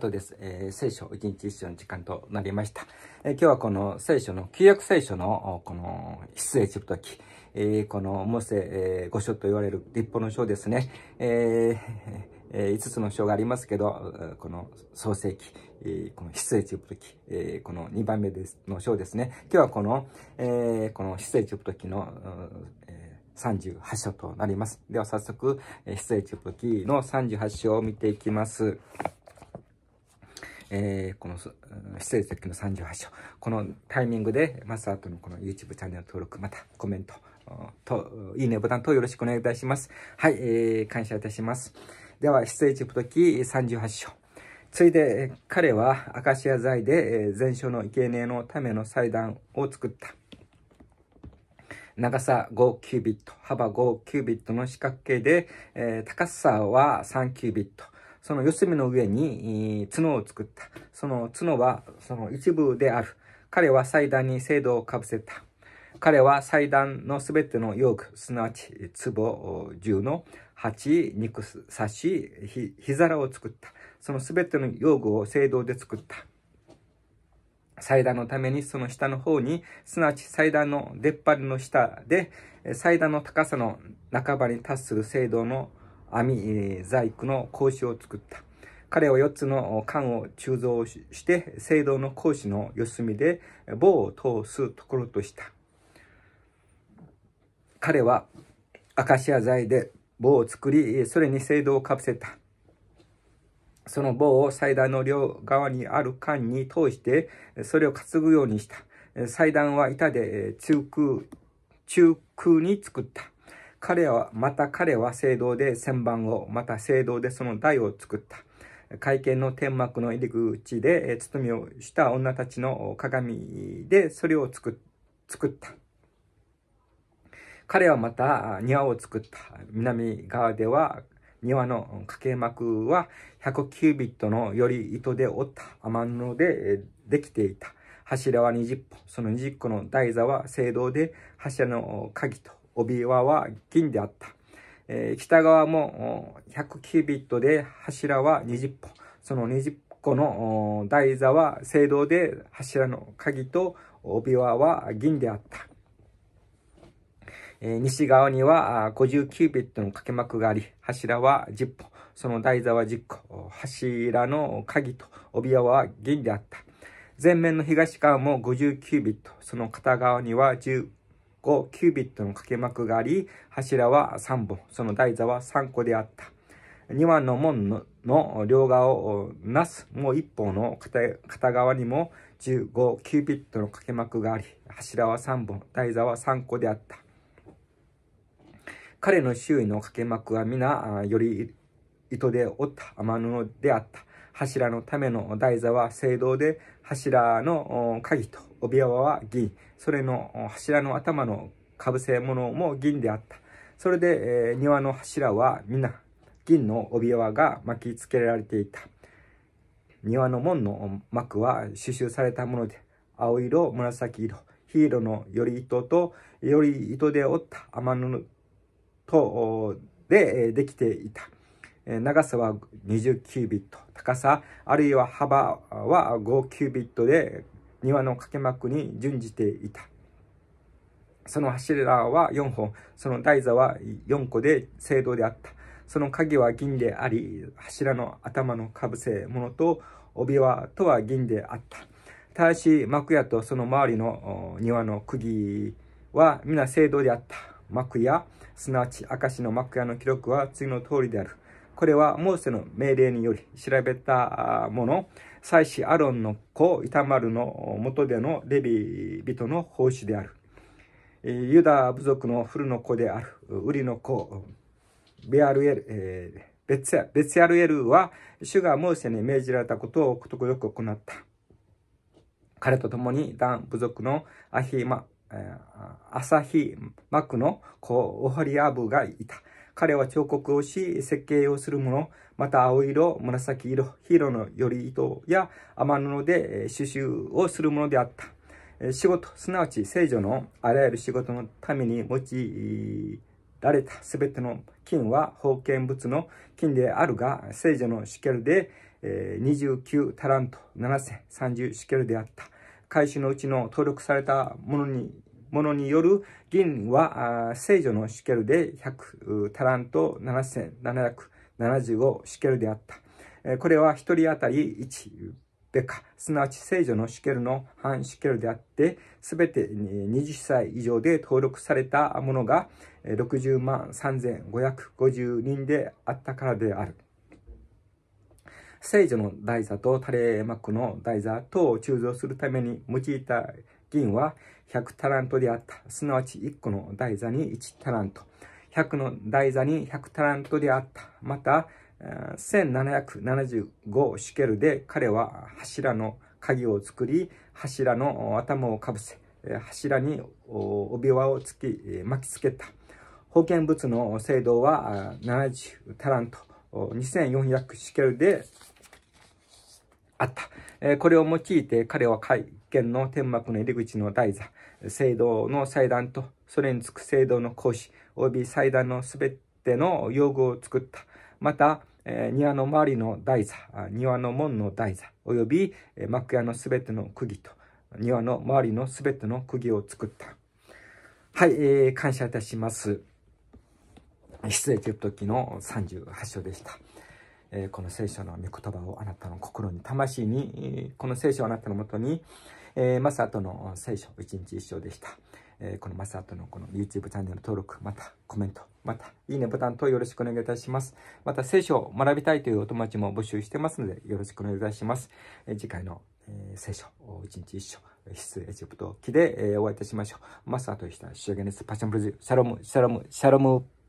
とです、えー、聖書一日一緒の時間となりました、えー、今日はこの聖書の、旧約聖書の、この、失礼するとき、えー、この、モセ、えー、五書と言われる立法の書ですね、えー、5つの章がありますけど、この創世記、この失礼チップ時、この2番目の章ですね。今日はこの、この出演チップ時の、38章となります。では早速、失礼チップ時の38章を見ていきます。えー、この、失礼したの38章、このタイミングで、マスターとのこの YouTube チャンネル登録、またコメント、と、いいねボタンとよろしくお願いいたします。はい、えー、感謝いたします。では、失礼した時38章。ついで、彼はアカシア材で、え全焼の生贄のための祭壇を作った。長さ5キュービット、幅5キュービットの四角形で、えー、高さは3キュービット。その四隅の上に角を作った。その角はその一部である。彼は祭壇に聖堂をかぶせた。彼は祭壇のすべての用具、すなわち壺、銃の鉢、肉刺し、ひ、皿を作った。そのすべての用具を聖堂で作った。祭壇のためにその下の方に、すなわち祭壇の出っ張りの下で、祭壇の高さの半ばに達する聖堂の網、えー、細工の格子を作った。彼は4つの缶を鋳造して聖堂の格子の四隅で棒を通すところとした。彼はアカシア材で棒を作り、それに聖堂をかぶせた。その棒を祭壇の両側にある缶に通して、それを担ぐようにした。祭壇は板で中空、中空に作った。彼は、また彼は聖堂で旋盤を、また聖堂でその台を作った。会見の天幕の入り口で、勤めをした女たちの鏡でそれを作作った。彼はまた庭を作った。南側では庭の掛け幕は100キュービットのより糸で折った天布でできていた。柱は20本。その20個の台座は聖堂で柱の鍵と帯輪は銀であった。えー、北側も100キュービットで柱は20本。その20個の台座は青銅で柱の鍵と帯輪は銀であった。えー、西側には50キュービットの掛け幕があり、柱は10本。その台座は10個。柱の鍵と帯輪は銀であった。前面の東側も50キュービット。その片側には10 5キュービットの掛け幕があり、柱は3本、その台座は3個であった。2羽の門の両側をなすもう一方の片側にも15キューピットの掛け幕があり、柱は3本、台座は3個であった。彼の周囲の掛け幕は皆、より糸で折った天布であった。柱のための台座は聖堂で、柱の鍵と帯輪は銀。それの柱の頭のかぶせ物も銀であった。それで、えー、庭の柱は皆、銀の帯輪が巻きつけられていた。庭の門の幕は刺繍されたもので、青色、紫色、黄色のより糸と、より糸で折った天布とでできていた。長さは20キュービット、高さ、あるいは幅は5キュービットで庭の掛け幕に準じていた。その柱は4本、その台座は4個で聖堂であった。その鍵は銀であり、柱の頭のかぶせ物と帯輪とは銀であった。ただし、幕屋とその周りの庭の釘は皆聖堂であった。幕屋、すなわち明石の幕屋の記録は次の通りである。これはモーセの命令により調べたもの、祭司アロンの子、イタマルの元でのレビ人の奉仕である。ユダ部族のフルの子である、ウリの子、ベアルエル、えー、ベツヤルエルは、主がモーセに命じられたことをことごよく行った。彼と共にダン部族のアヒマ、アサヒマクの子、オホリアブがいた。彼は彫刻をし、設計をするもの、また青色、紫色、黄色のより糸や天布で刺繍をするものであった。仕事、すなわち聖女のあらゆる仕事のために用いられたすべての金は封建物の金であるが、聖女のシケルで29タラント7,030シケルであった。回収のうちの登録されたものにものによる銀は、聖女のシケルで100、タラント7775シケルであった。これは1人当たり1ベカ、すなわち聖女のシケルの半シケルであって、すべて20歳以上で登録されたものが60万3550人であったからである。聖女の台座と垂れ幕の台座等を鋳造するために用いた銀は100タラントであった。すなわち1個の台座に1タラント。100の台座に100タラントであった。また、1775シュケルで彼は柱の鍵を作り、柱の頭をかぶせ、柱に帯輪をつき巻きつけた。保険物の制度は70タラント、2400シュケルであった。これを用いて彼は会県の天幕の入り口の台座、聖堂の祭壇と、それにつく聖堂の講師、及び祭壇のすべての用具を作った。また、えー、庭の周りの台座、庭の門の台座、及び、えー、幕屋のすべての釘と、庭の周りのすべての釘を作った。はい、えー、感謝いたします。失礼という時の38章でした。えこの聖書の御言葉をあなたの心に、魂に、この聖書をあなたのもとに、えー、マサトの聖書、一日一生でした。えー、このマサトのこの YouTube チャンネル登録、またコメント、またいいねボタンとよろしくお願いいたします。また聖書を学びたいというお友達も募集してますので、よろしくお願いいたします。えー、次回の、え聖書、一日一生。出エジプト記で、えー、お会いいたしましょう。マスターとした主ゲネスパションブルズ、シャロム、シャロム、シャロム。